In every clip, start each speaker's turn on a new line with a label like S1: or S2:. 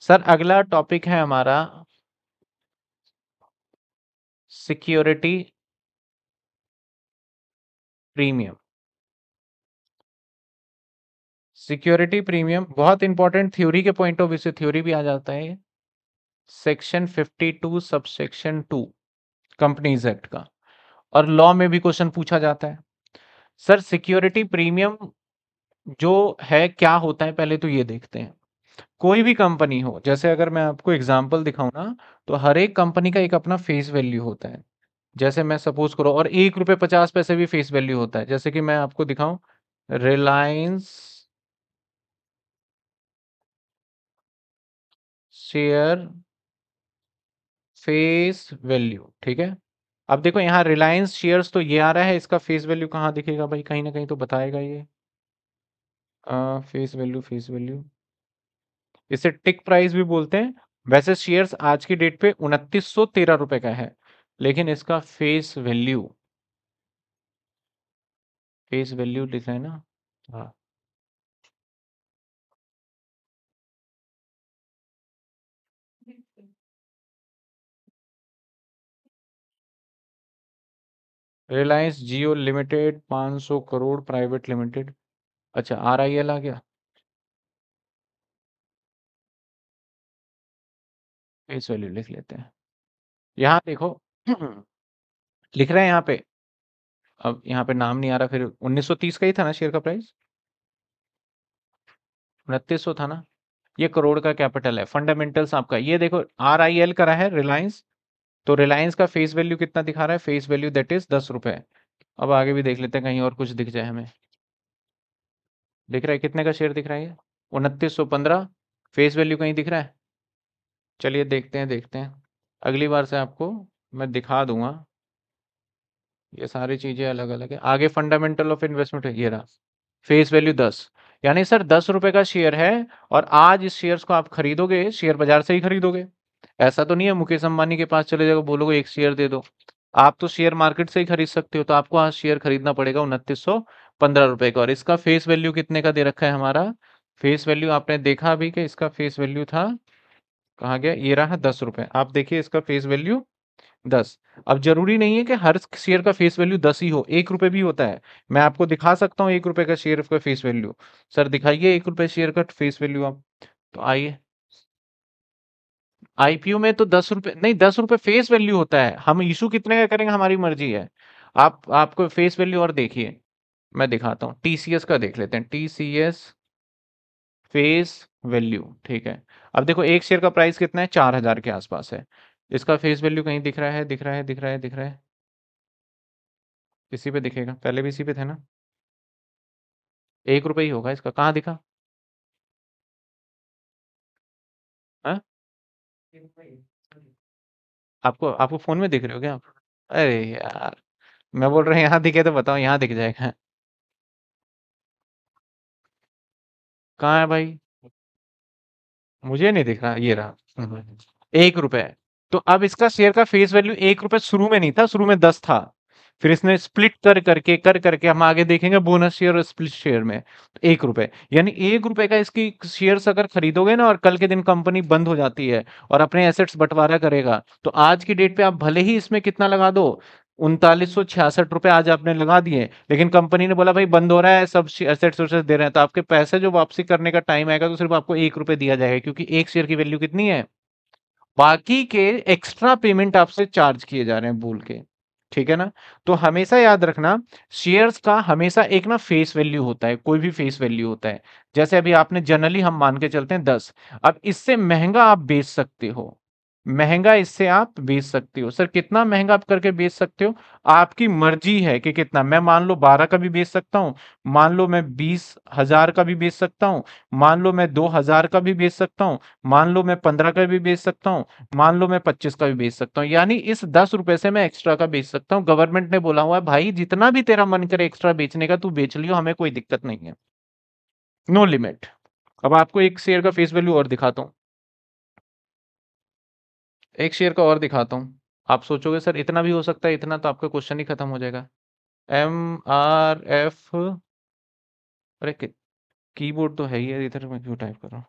S1: Sir अगला topic है हमारा
S2: सिक्योरिटी
S1: प्रीमियम सिक्योरिटी प्रीमियम बहुत इंपॉर्टेंट थ्योरी के पॉइंट ऑफ व्यू से थ्योरी भी आ जाता है सेक्शन 52 सबसेक्शन 2 कंपनीज एक्ट का और लॉ में भी क्वेश्चन पूछा जाता है सर सिक्योरिटी प्रीमियम जो है क्या होता है पहले तो ये देखते हैं कोई भी कंपनी हो जैसे अगर मैं आपको एग्जाम्पल दिखाऊँ ना तो हर एक कंपनी का एक अपना फेस वैल्यू होता है जैसे मैं सपोज करो और एक रुपये पचास पैसे भी फेस वैल्यू होता है जैसे कि मैं आपको दिखाऊं रिलायंस शेयर फेस वैल्यू ठीक है अब देखो यहाँ रिलायंस शेयर्स तो ये आ रहा है इसका फेस वैल्यू कहाँ दिखेगा भाई कहीं ना कहीं तो बताएगा ये फेस वैल्यू फेस वैल्यू इसे टिक प्राइस भी बोलते हैं वैसे शेयर्स आज की डेट पे उनतीस सौ तेरह रुपए का है लेकिन इसका फेस वैल्यू फेस वैल्यू लिखा है ना हाँ Reliance Jio limited 500 crore private limited अच्छा आर आई एल आ गया फेस वैल्यू लिख लेते हैं यहाँ देखो लिख रहे हैं यहाँ पे अब यहाँ पे नाम नहीं आ रहा फिर 1930 का ही था ना शेयर का प्राइस उनतीस था ना ये करोड़ का कैपिटल है फंडामेंटल्स आपका ये देखो आर आई एल करा है रिलायंस तो रिलायंस का फेस वैल्यू कितना दिखा रहा है फेस वैल्यू दैट इज दस रुपए अब आगे भी देख लेते हैं कहीं और कुछ दिख जाए हमें दिख रहा है कितने का शेयर दिख रहा है उनतीस सौ पंद्रह फेस वैल्यू कहीं दिख रहा है चलिए देखते हैं देखते हैं अगली बार से आपको मैं दिखा दूंगा ये सारी चीज़ें अलग अलग है आगे फंडामेंटल ऑफ इन्वेस्टमेंट ये रहा फेस वैल्यू दस यानी सर दस रुपए का शेयर है और आज इस शेयर्स को आप खरीदोगे शेयर बाजार से ही खरीदोगे ऐसा तो नहीं है मुकेश अंबानी के पास चले जाओ बोलोगे एक शेयर दे दो आप तो शेयर मार्केट से ही खरीद सकते हो तो आपको आज शेयर खरीदना पड़ेगा उनतीस सौ पंद्रह रुपए का और इसका फेस वैल्यू कितने का दे रखा है हमारा फेस वैल्यू आपने देखा अभी कि इसका फेस वैल्यू था कहा गया ये रहा दस रुपए आप देखिए इसका फेस वैल्यू दस अब जरूरी नहीं है कि हर शेयर का फेस वैल्यू दस ही हो एक रुपए भी होता है मैं आपको दिखा सकता हूँ एक रुपए का शेयर का फेस वैल्यू सर दिखाइए एक रुपए शेयर का फेस वैल्यू आप तो आइए आईपीओ में तो दस रुपए नहीं दस रुपए फेस वैल्यू होता है हम इशू कितने का करेंगे हमारी मर्जी है आप आपको फेस वैल्यू और देखिए मैं दिखाता हूँ टीसीएस का देख लेते हैं टीसीएस फेस वैल्यू ठीक है अब देखो एक शेयर का प्राइस कितना है चार हजार के आसपास है इसका फेस वैल्यू कहीं दिख रहा है दिख रहा है दिख रहा है दिख रहा है इसी पे दिखेगा पहले भी इसी पे थे ना एक रुपये ही होगा इसका कहाँ दिखा हाँ? आपको आपको फोन में दिख रहे हो क्या आप अरे यार मैं बोल रहा हूँ यहाँ दिखे तो बताओ यहाँ दिख जाएगा कहा है भाई मुझे नहीं दिख रहा ये रहा हम्म। एक रुपए तो अब इसका शेयर का फेस वैल्यू एक रुपए शुरू में नहीं था शुरू में दस था फिर इसने स्प्लिट कर करके कर करके हम आगे देखेंगे बोनस शेयर और स्प्लिट शेयर में तो एक रुपए यानी एक रुपए का इसकी शेयर अगर खरीदोगे ना और कल के दिन कंपनी बंद हो जाती है और अपने एसेट्स बंटवारा करेगा तो आज की डेट पे आप भले ही इसमें कितना लगा दो उनतालीस सौ छियासठ रुपए आज आपने लगा दिए लेकिन कंपनी ने बोला भाई बंद हो रहा है सब एसेट सोर्सेस दे रहे हैं तो आपके पैसे जो वापसी करने का टाइम आएगा तो सिर्फ आपको एक रुपए दिया जाएगा क्योंकि एक शेयर की वैल्यू कितनी है बाकी के एक्स्ट्रा पेमेंट आपसे चार्ज किए जा रहे हैं भूल के ठीक है ना तो हमेशा याद रखना शेयर्स का हमेशा एक ना फेस वैल्यू होता है कोई भी फेस वैल्यू होता है जैसे अभी आपने जनरली हम मान के चलते हैं दस अब इससे महंगा आप बेच सकते हो महंगा इससे आप बेच सकते हो सर कितना महंगा आप करके बेच सकते हो आपकी मर्जी है कि कितना मैं मान लो बारह का भी बेच सकता हूँ मान लो मैं बीस हजार का भी बेच सकता हूँ मान लो मैं दो हजार का भी बेच सकता हूँ मान लो मैं पंद्रह का भी बेच सकता हूँ मान लो मैं पच्चीस का भी बेच सकता हूँ यानी इस दस रुपए से मैं एक्स्ट्रा का बेच सकता हूँ गवर्नमेंट ने बोला हुआ है भाई जितना भी तेरा मन करे एक्स्ट्रा बेचने का तू बेच लियो हमें कोई दिक्कत नहीं है नो लिमिट अब आपको एक शेयर का फेस वैल्यू और दिखाता हूँ एक शेयर का और दिखाता हूँ आप सोचोगे सर इतना भी हो सकता है इतना तो आपका क्वेश्चन ही खत्म हो जाएगा एम आर एफ अरे कीबोर्ड तो है ही है इधर
S2: मैं क्यों टाइप कर रहा हूँ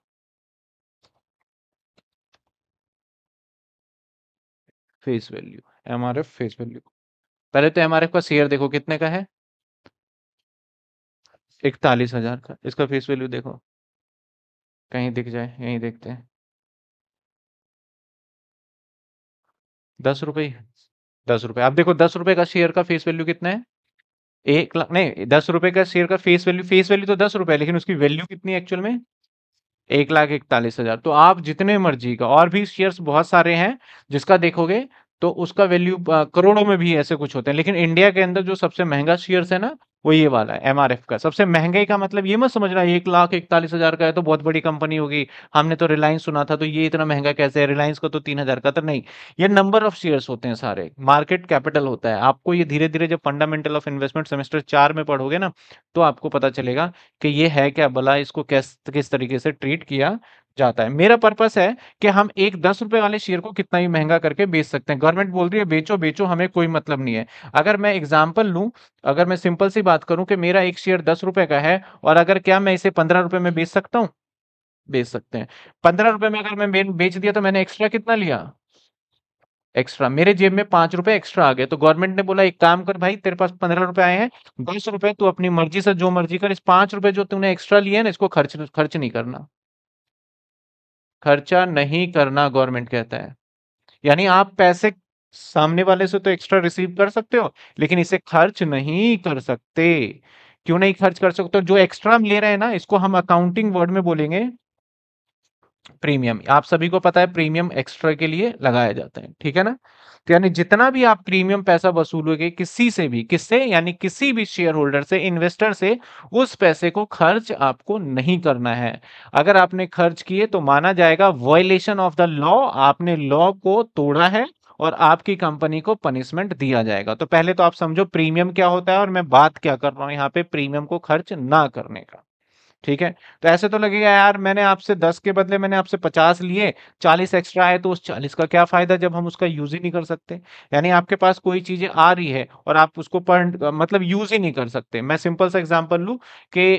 S1: face value M R F face value पहले तो एम आर एफ का शेयर देखो कितने का है इकतालीस हजार का इसका फेस वैल्यू देखो
S2: कहीं दिख जाए यहीं देखते हैं
S1: दस रुपये दस रुपये आप देखो दस रुपये का शेयर का फेस वैल्यू कितना है एक लाख नहीं दस रुपये का शेयर का फेस वैल्यू फेस वैल्यू तो दस रुपये लेकिन उसकी वैल्यू कितनी है एक्चुअल में एक लाख इकतालीस हज़ार तो आप जितने मर्जी का और भी शेयर्स बहुत सारे हैं जिसका देखोगे तो उसका वैल्यू करोड़ों में भी ऐसे कुछ होते हैं लेकिन इंडिया के अंदर जो सबसे महंगा शेयर्स है ना वो ये वाला है एमआरएफ का सबसे महंगाई का मतलब ये मत समझना एक लाख इकतालीस हजार का है तो बहुत बड़ी कंपनी होगी हमने तो रिलायंस सुना था तो ये इतना महंगा कैसे है रिलायंस का तो तीन हजार का तो नहीं ये नंबर ऑफ शेयर्स होते हैं सारे मार्केट कैपिटल होता है आपको ये धीरे धीरे जब फंडामेंटल ऑफ इन्वेस्टमेंट सेमेस्टर चार में पढ़ोगे ना तो आपको पता चलेगा कि ये है क्या भला इसको किस तरीके से ट्रीट किया जाता है मेरा पर्पस है कि हम एक दस रुपए वाले शेयर को कितना भी महंगा करके बेच सकते हैं गवर्नमेंट बोल रही है बेचो बेचो हमें कोई मतलब नहीं है अगर मैं एग्जाम्पल लू अगर मैं सिंपल सी बात करूं कि मेरा एक शेयर दस रुपए का है और अगर क्या मैं इसे पंद्रह रुपए में बेच सकता हूँ बेच सकते हैं पंद्रह रुपए में अगर मैं बेच दिया तो मैंने एक्स्ट्रा कितना लिया एक्स्ट्रा मेरे जेब में पांच रुपए एक्स्ट्रा आ गए तो गवर्नमेंट ने बोला एक काम कर भाई तेरे पास पंद्रह रुपए आए हैं दस रुपए तू अपनी मर्जी से जो मर्जी कर इस पांच रुपए जो तूने एक्स्ट्रा लिए ना इसको खर्च खर्च नहीं करना खर्चा नहीं करना गवर्नमेंट कहता है यानी आप पैसे सामने वाले से तो एक्स्ट्रा रिसीव कर सकते हो लेकिन इसे खर्च नहीं कर सकते क्यों नहीं खर्च कर सकते तो जो एक्स्ट्रा हम ले रहे हैं ना इसको हम अकाउंटिंग वर्ड में बोलेंगे प्रीमियम आप सभी को पता है प्रीमियम एक्स्ट्रा के लिए लगाया जाता है ठीक है ना तो यानी जितना भी आप प्रीमियम पैसा वसूलोगे किसी से भी किससे यानी किसी भी शेयर होल्डर से इन्वेस्टर से उस पैसे को खर्च आपको नहीं करना है अगर आपने खर्च किए तो माना जाएगा वॉयलेशन ऑफ द लॉ आपने लॉ को तोड़ा है और आपकी कंपनी को पनिशमेंट दिया जाएगा तो पहले तो आप समझो प्रीमियम क्या होता है और मैं बात क्या कर रहा हूं यहाँ पे प्रीमियम को खर्च ना करने का ठीक है तो ऐसे तो लगेगा यार मैंने आपसे दस के बदले मैंने आपसे पचास लिए चालीस एक्स्ट्रा आए तो उस चालीस का क्या फायदा जब हम उसका यूज ही नहीं कर सकते यानी आपके पास कोई चीजें आ रही है और आप उसको पढ़ मतलब यूज ही नहीं कर सकते मैं सिंपल सा एग्जाम्पल लू कि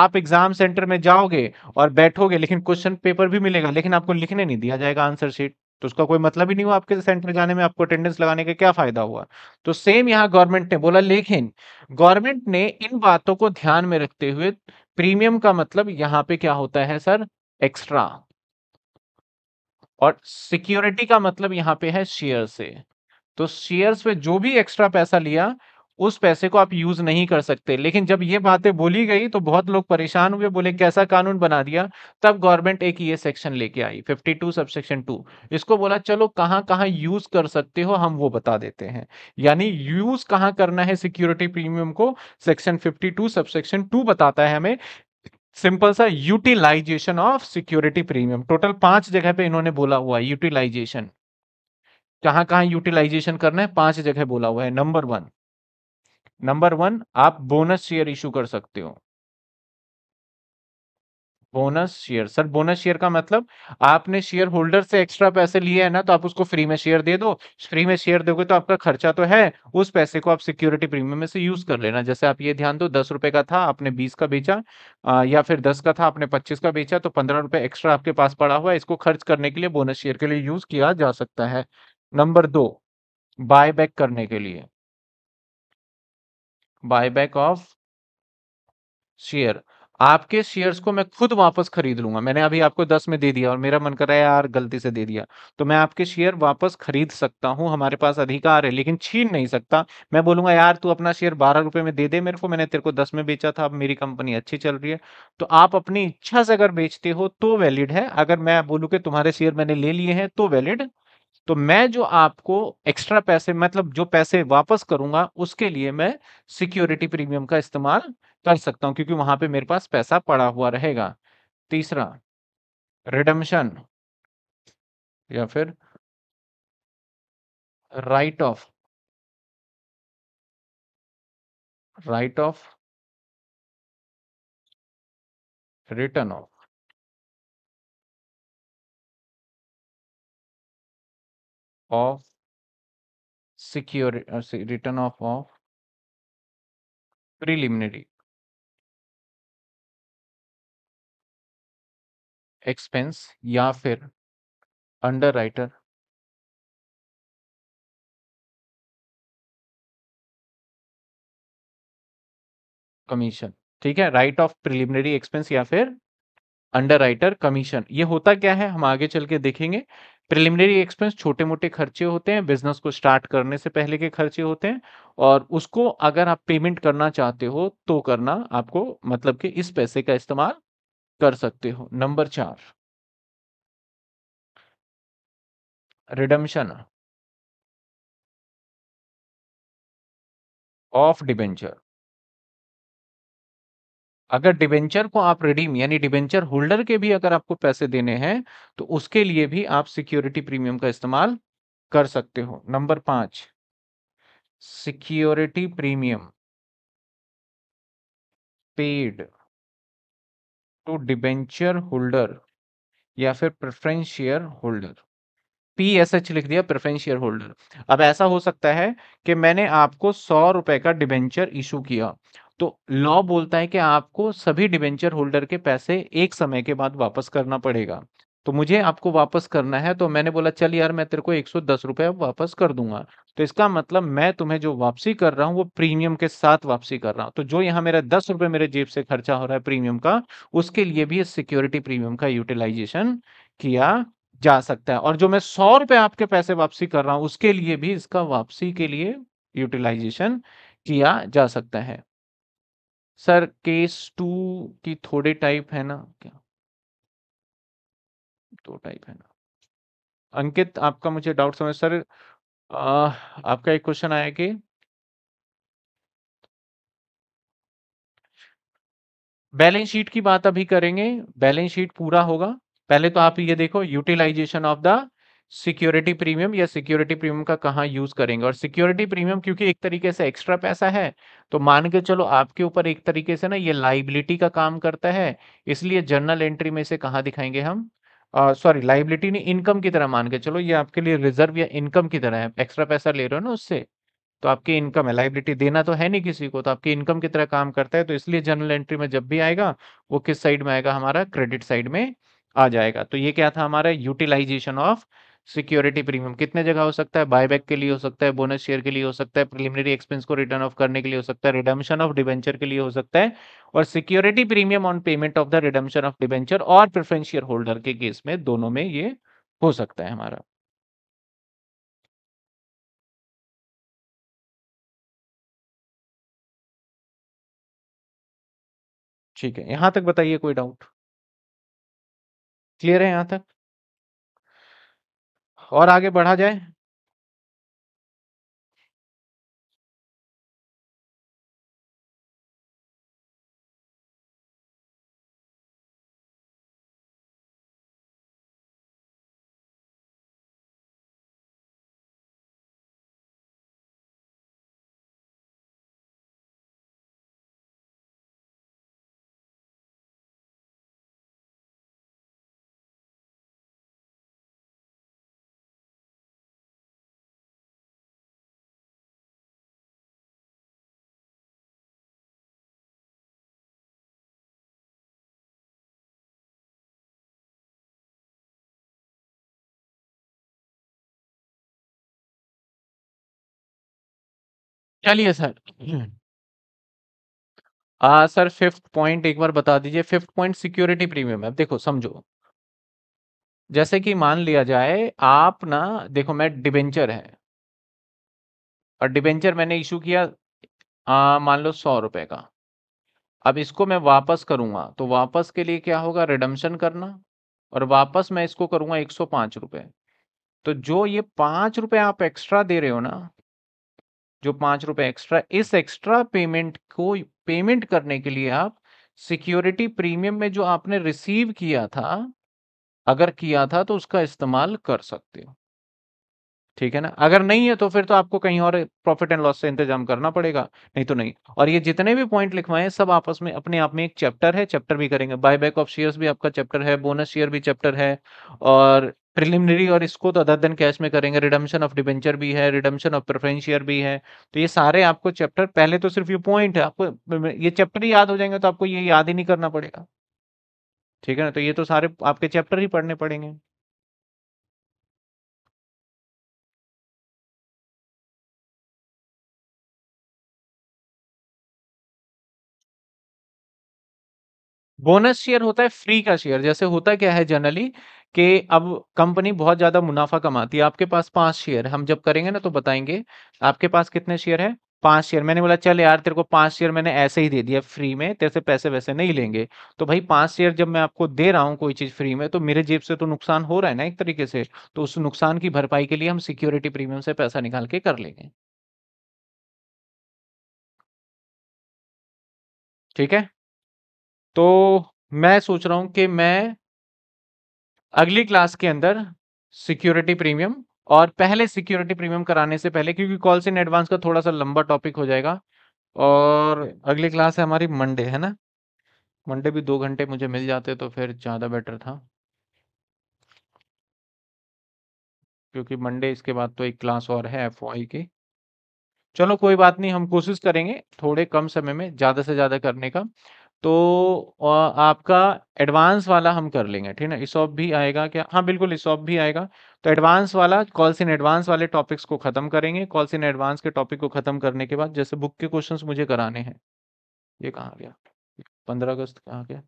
S1: आप एग्जाम सेंटर में जाओगे और बैठोगे लेकिन क्वेश्चन पेपर भी मिलेगा लेकिन आपको लिखने नहीं दिया जाएगा आंसर शीट तो उसका कोई मतलब ही नहीं हुआ आपके सेंटर जाने में आपको अटेंडेंस लगाने का क्या फायदा हुआ तो सेम यहाँ गवर्नमेंट ने बोला लेकिन गवर्नमेंट ने इन बातों को ध्यान में रखते हुए प्रीमियम का मतलब यहाँ पे क्या होता है सर एक्स्ट्रा और सिक्योरिटी का मतलब यहाँ पे है शेयर से तो शेयर्स पे जो भी एक्स्ट्रा पैसा लिया उस पैसे को आप यूज नहीं कर सकते लेकिन जब ये बातें बोली गई तो बहुत लोग परेशान हुए बोले कैसा कानून बना दिया तब गवर्नमेंट एक ये सेक्शन लेके आई 52 टू सबसेक्शन टू इसको बोला चलो कहाँ कहाँ यूज कर सकते हो हम वो बता देते हैं यानी यूज कहाँ करना है सिक्योरिटी प्रीमियम को section fifty two subsection two बताता है हमें सिंपल सा utilisation of security premium total पांच जगह पे इन्होंने बोला हुआ है यूटिलाइजेशन कहाँ कहाँ यूटिलाइजेशन करना है पांच जगह बोला हुआ है नंबर वन नंबर वन आप बोनस शेयर इशू कर सकते हो bonus share sir bonus share का मतलब आपने शेयर होल्डर से एक्स्ट्रा पैसे लिए है ना तो आप उसको फ्री में शेयर दे दो फ्री में शेयर दोगे तो आपका खर्चा तो है उस पैसे को आप सिक्योरिटी प्रीमियम में से यूज कर लेना जैसे आप ये ध्यान दो दस रुपए का था आपने बीस का बेचा या फिर दस का था आपने पच्चीस का बेचा तो पंद्रह रुपए एक्स्ट्रा आपके पास पड़ा हुआ है इसको खर्च करने के लिए बोनस शेयर के लिए यूज किया जा सकता है नंबर दो बाय बैक करने के लिए बायबैक ऑफ शेयर आपके शेयर्स को मैं खुद वापस खरीद लूंगा मैंने अभी आपको दस में दे दिया और मेरा मन कर रहा है यार गलती से दे दिया तो मैं आपके शेयर वापस खरीद सकता हूं हमारे पास अधिकार है लेकिन छीन नहीं सकता मैं बोलूंगा यार तू अपना शेयर बारह रुपए में दे दे मेरे को मैंने तेरे को दस में बेचा था अब मेरी कंपनी अच्छी चल रही है तो आप अपनी इच्छा से अगर बेचते हो तो वैलिड है अगर मैं बोलूँ कि तुम्हारे शेयर मैंने ले लिए हैं तो वैलिड तो मैं जो आपको एक्स्ट्रा पैसे मतलब जो पैसे वापस करूंगा उसके लिए मैं सिक्योरिटी प्रीमियम का इस्तेमाल कर सकता हूं क्योंकि वहां पे मेरे पास पैसा पड़ा हुआ रहेगा तीसरा रिडम्शन या फिर
S2: write off write off return off of security uh, return off of preliminary expense या फिर अंडर राइटर
S1: कमीशन ठीक है राइट ऑफ प्रिलिमिनरी एक्सपेंस या फिर अंडर राइटर कमीशन ये होता क्या है हम आगे चल के देखेंगे प्रिलिमिनरी एक्सपेंस छोटे मोटे खर्चे होते हैं बिजनेस को स्टार्ट करने से पहले के खर्चे होते हैं और उसको अगर आप पेमेंट करना चाहते हो तो करना आपको मतलब कि इस पैसे का इस्तेमाल कर सकते हो नंबर चार रिडम्शन
S2: ऑफ डिबेंचर
S1: अगर डिबेंचर को आप रिडीम यानी डिबेंचर होल्डर के भी अगर आपको पैसे देने हैं तो उसके लिए भी आप सिक्योरिटी प्रीमियम का इस्तेमाल कर सकते हो नंबर पांच security premium paid to debenture holder या फिर preference share holder P S H लिख दिया प्रेफरेंस शेयर होल्डर अब ऐसा हो सकता है कि मैंने आपको सौ रुपए का डिबेंचर इशू किया तो लॉ बोलता है कि आपको सभी डिवेंचर होल्डर के पैसे एक समय के बाद वापस करना पड़ेगा तो मुझे आपको वापस करना है तो मैंने बोला चल यार मैं तेरे को एक सौ वापस कर दूंगा तो इसका मतलब मैं तुम्हें जो वापसी कर रहा हूँ वो प्रीमियम के साथ वापसी कर रहा हूँ तो जो यहाँ मेरा दस रुपये मेरे जेब से खर्चा हो रहा है प्रीमियम का उसके लिए भी इस सिक्योरिटी प्रीमियम का यूटिलाइजेशन किया जा सकता है और जो मैं सौ रुपये आपके पैसे वापसी कर रहा हूँ उसके लिए भी इसका वापसी के लिए यूटिलाइजेशन किया जा सकता है सर केस टू की थोड़े टाइप है ना क्या दो टाइप है ना अंकित आपका मुझे डाउट समझ सर आ, आपका एक क्वेश्चन आया कि बैलेंस शीट की बात अभी करेंगे बैलेंस शीट पूरा होगा पहले तो आप ये देखो utilisation of the security premium या सिक्योरिटी प्रीमियम का कहाँ यूज करेंगे और सिक्योरिटी प्रीमियम क्योंकि एक तरीके से एक्स्ट्रा पैसा है तो मान के चलो आपके ऊपर एक तरीके से ना ये लाइबिलिटी का काम करता है इसलिए जर्नल एंट्री में से कहाँ दिखाएंगे हम सॉरी लाइबिलिटी नहीं इनकम की तरह मान के चलो ये आपके लिए रिजर्व या इनकम की तरह है एक्स्ट्रा पैसा ले रहे हो ना उससे तो आपकी इनकम है लाइबिलिटी देना तो है नहीं किसी को तो आपकी इनकम की तरह काम करता है तो इसलिए जर्नल एंट्री में जब भी आएगा वो किस साइड में आएगा हमारा क्रेडिट साइड में आ जाएगा तो ये क्या था हमारा यूटिलाइजेशन ऑफ सिक्योरिटी प्रीमियम कितने जगह हो सकता है बायबैक के लिए हो सकता है बोनस शेयर के लिए हो सकता है प्रिलिमिनरी एक्सपेंस को रिटर्न ऑफ करने के लिए हो सकता है रिडम्शन ऑफ डिबेंचर के लिए हो सकता है और security premium on payment of the redemption of debenture और प्रेफरेंस शेयर होल्डर के केस में दोनों में ये हो सकता है हमारा
S2: ठीक है यहां तक बताइए कोई डाउट क्लियर है यहां तक और आगे बढ़ा जाए चलिए सर आ,
S1: हाँ सर फिफ्थ पॉइंट एक बार बता दीजिए फिफ्थ पॉइंट सिक्योरिटी प्रीमियम है देखो समझो जैसे कि मान लिया जाए आप ना देखो मैं डिबेंचर है और डिबेंचर मैंने इशू किया आ, मान लो सौ रुपए का अब इसको मैं वापस करूंगा तो वापस के लिए क्या होगा रिडम्शन करना और वापस मैं इसको करूंगा एक सौ पांच रुपए तो जो ये पांच रुपए आप एक्स्ट्रा दे रहे हो ना जो पांच रुपए एक्स्ट्रा इस एक्स्ट्रा पेमेंट को पेमेंट करने के लिए आप सिक्योरिटी प्रीमियम में जो आपने रिसीव किया था अगर किया था तो उसका इस्तेमाल कर सकते हो ठीक है ना अगर नहीं है तो फिर तो आपको कहीं और प्रॉफिट एंड लॉस से इंतजाम करना पड़ेगा नहीं तो नहीं और ये जितने भी पॉइंट लिखवाए सब आपस में अपने आप में एक चैप्टर है चैप्टर भी करेंगे बाय बैक ऑफ शेयर्स भी आपका चैप्टर है बोनस शेयर भी चैप्टर है और प्रिलिमिनरी और इसको तो अदर देन कैश में करेंगे रिडम्शन ऑफ डिबेंचर भी है रिडम्शन ऑफ प्रेफरेंस शेयर भी है तो ये सारे आपको चैप्टर पहले तो सिर्फ ये पॉइंट है आपको ये चैप्टर ही याद हो जाएंगे तो आपको ये याद ही नहीं करना पड़ेगा ठीक है ना तो ये तो सारे आपके चैप्टर ही पढ़ने पड़ेंगे बोनस शेयर होता है फ्री का शेयर जैसे होता क्या है जनरली कि अब कंपनी बहुत ज्यादा मुनाफा कमाती है आपके पास पांच शेयर हम जब करेंगे ना तो बताएंगे आपके पास कितने शेयर है पांच शेयर मैंने बोला चल यार तेरे को पांच शेयर मैंने ऐसे ही दे दिया फ्री में तेरे से पैसे वैसे नहीं लेंगे तो भाई पांच शेयर जब मैं आपको दे रहा हूँ कोई चीज फ्री में तो मेरे जेब से तो नुकसान हो रहा है ना एक तरीके से तो उस नुकसान की भरपाई के लिए हम सिक्योरिटी प्रीमियम से पैसा निकाल के कर लेंगे
S2: ठीक है तो मैं सोच रहा हूँ कि मैं
S1: अगली क्लास के अंदर सिक्योरिटी प्रीमियम और पहले सिक्योरिटी प्रीमियम कराने से पहले क्योंकि कॉल्स इन एडवांस का थोड़ा सा लंबा टॉपिक हो जाएगा और अगली क्लास है हमारी मंडे है ना मंडे भी दो घंटे मुझे मिल जाते तो फिर ज़्यादा बेटर था क्योंकि मंडे इसके बाद तो एक क्लास और है एफ की चलो कोई बात नहीं हम कोशिश करेंगे थोड़े कम समय में ज़्यादा से ज़्यादा करने का तो आपका एडवांस वाला हम कर लेंगे ठीक है इसॉप भी आएगा क्या हाँ बिल्कुल इसॉप भी आएगा तो एडवांस वाला कॉल्स इन एडवांस वाले टॉपिक्स को खत्म करेंगे कॉल्स इन एडवांस के टॉपिक को खत्म करने के बाद जैसे बुक के क्वेश्चंस मुझे कराने हैं ये कहाँ गया पंद्रह अगस्त कहाँ गया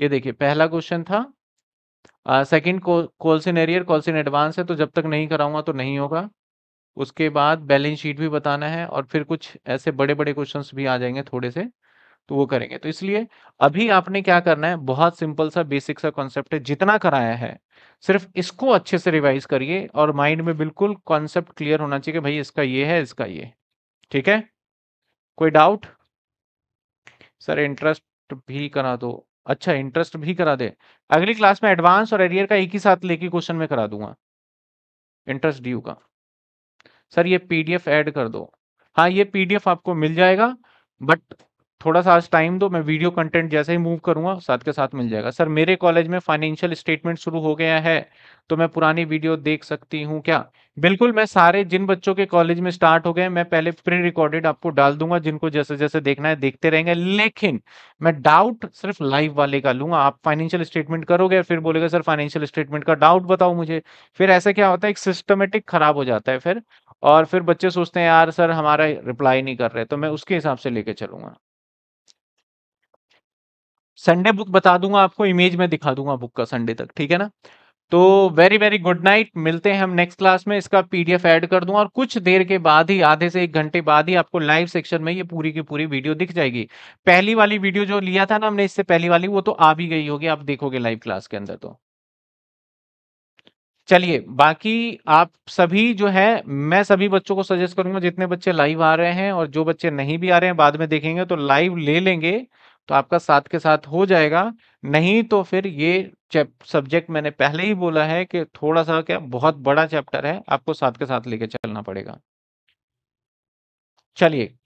S1: ये देखिए पहला क्वेश्चन था second calls in arrear calls in advance है तो जब तक नहीं कराऊंगा तो नहीं होगा उसके बाद बैलेंस शीट भी बताना है और फिर कुछ ऐसे बड़े बड़े क्वेश्चंस भी आ जाएंगे थोड़े से तो वो करेंगे तो इसलिए अभी आपने क्या करना है बहुत सिंपल सा बेसिक सा कॉन्सेप्ट है जितना कराया है सिर्फ इसको अच्छे से रिवाइज करिए और माइंड में बिल्कुल कॉन्सेप्ट क्लियर होना चाहिए कि भाई इसका ये है इसका ये ठीक है कोई डाउट सर इंटरेस्ट भी करा दो अच्छा इंटरेस्ट भी करा दे अगली क्लास में एडवांस और एरियर का एक ही साथ लेके क्वेश्चन में करा दूंगा इंटरेस्ट ड्यू का सर ये पीडीएफ ऐड कर दो हाँ ये पीडीएफ आपको मिल जाएगा बट थोड़ा सा आज टाइम दो मैं वीडियो कंटेंट जैसे ही मूव करूंगा साथ के साथ मिल जाएगा सर मेरे कॉलेज में फाइनेंशियल स्टेटमेंट शुरू हो गया है तो मैं पुरानी वीडियो देख सकती हूँ क्या बिल्कुल मैं सारे जिन बच्चों के कॉलेज में स्टार्ट हो गए मैं पहले प्री रिकॉर्डेड आपको डाल दूंगा जिनको जैसे जैसे देखना है देखते रहेंगे लेकिन मैं डाउट सिर्फ लाइव वाले का लूंगा आप फाइनेंशियल स्टेटमेंट करोगे फिर बोलेगा सर फाइनेंशियल स्टेटमेंट का डाउट बताओ मुझे फिर ऐसा क्या होता है एक सिस्टमेटिक खराब हो जाता है फिर और फिर बच्चे सोचते हैं यार सर हमारा रिप्लाई नहीं कर रहे तो मैं उसके हिसाब से लेके चलूंगा संडे बुक बता दूंगा आपको इमेज में दिखा दूंगा बुक का संडे तक ठीक है ना तो वेरी वेरी गुड नाइट मिलते हैं हम नेक्स्ट क्लास में इसका पीडीएफ ऐड कर दूंगा और कुछ देर के बाद ही आधे से एक घंटे बाद ही आपको लाइव सेक्शन में ये पूरी की पूरी वीडियो दिख जाएगी पहली वाली वीडियो जो लिया था ना हमने इससे पहली वाली वो तो आ भी गई होगी आप देखोगे लाइव क्लास के अंदर तो चलिए बाकी आप सभी जो है मैं सभी बच्चों को सजेस्ट करूंगा जितने बच्चे लाइव आ रहे हैं और जो बच्चे नहीं भी आ रहे हैं बाद में देखेंगे तो लाइव ले लेंगे तो आपका साथ के साथ हो जाएगा नहीं तो फिर ये सब्जेक्ट मैंने पहले ही बोला है कि थोड़ा सा क्या बहुत बड़ा चैप्टर है आपको साथ के साथ लेके चलना पड़ेगा चलिए